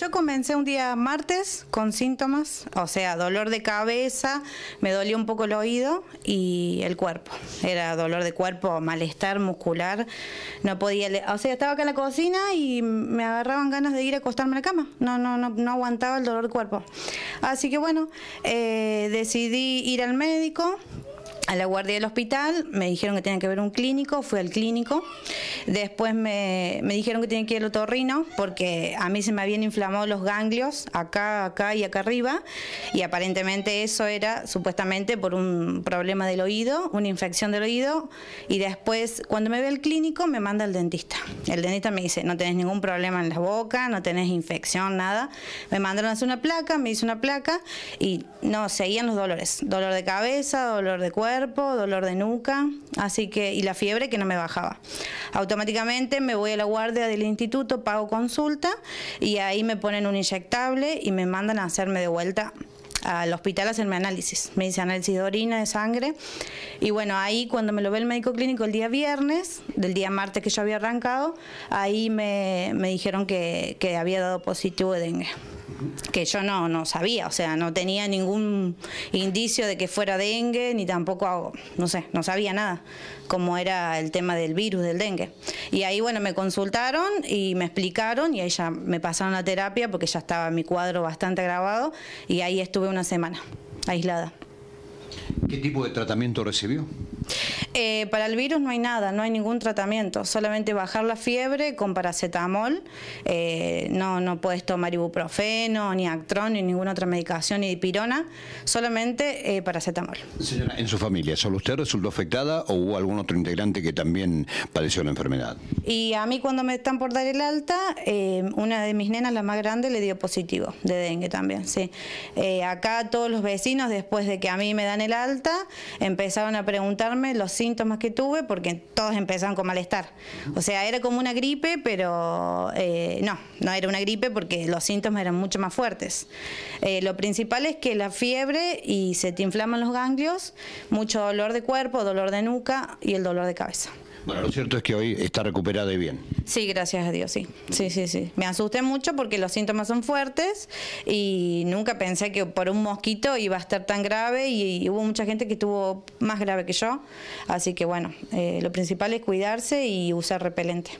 Yo comencé un día martes con síntomas, o sea, dolor de cabeza, me dolió un poco el oído y el cuerpo. Era dolor de cuerpo, malestar muscular, no podía, o sea, estaba acá en la cocina y me agarraban ganas de ir a acostarme a la cama. No, no, no, no aguantaba el dolor de cuerpo. Así que bueno, eh, decidí ir al médico, a la guardia del hospital, me dijeron que tenía que ver un clínico, fui al clínico, después me, dijeron que tenía que ir al otorrino porque a mí se me habían inflamado los ganglios acá, acá y acá arriba y aparentemente eso era supuestamente por un problema del oído, una infección del oído y después cuando me ve el clínico me manda al dentista. El dentista me dice, no tenés ningún problema en la boca, no tenés infección, nada. Me mandaron a hacer una placa, me hice una placa y no, seguían los dolores, dolor de cabeza, dolor de cuerpo dolor de nuca, así que y la fiebre que no me bajaba. Automáticamente me voy a la guardia del instituto, pago consulta y ahí me ponen un inyectable y me mandan a hacerme de vuelta al hospital a hacerme análisis. Me dice análisis de orina, de sangre. Y bueno, ahí cuando me lo ve el médico clínico el día viernes, del día martes que yo había arrancado, ahí me, dijeron que, que había dado positivo de dengue que yo no, sabía, o sea, no tenía ningún indicio de que fuera dengue, ni tampoco, no sé, no sabía nada, cómo era el tema del virus del dengue. Y ahí, bueno, me consultaron y me explicaron, y ahí ya me pasaron la terapia porque ya estaba mi cuadro bastante agravado, y ahí estuve una semana aislada. ¿Qué tipo de tratamiento recibió? Eh, para el virus no hay nada, no hay ningún tratamiento, solamente bajar la fiebre con paracetamol, eh, no, no puedes tomar ibuprofeno, ni actrón, ni ninguna otra medicación, ni dipirona, solamente eh, paracetamol. Señora, en su familia, ¿solo usted resultó afectada o hubo algún otro integrante que también padeció la enfermedad? Y a mí cuando me están por dar el alta, una de mis nenas, la más grande, le dio positivo de dengue también, sí. acá todos los vecinos, después de que a mí me dan el alta, empezaron a preguntar los síntomas que tuve porque todos empezaron con malestar. O sea, era como una gripe, pero eh, no, no era una gripe porque los síntomas eran mucho más fuertes. Eh, lo principal es que la fiebre y se te inflaman los ganglios, mucho dolor de cuerpo, dolor de nuca y el dolor de cabeza. Bueno, lo cierto es que hoy está recuperada y bien. Sí, gracias a Dios, sí. Sí, sí, sí. Me asusté mucho porque los síntomas son fuertes y nunca pensé que por un mosquito iba a estar tan grave y, hubo mucha gente que estuvo más grave que yo. Así que bueno, eh, lo principal es cuidarse y usar repelente.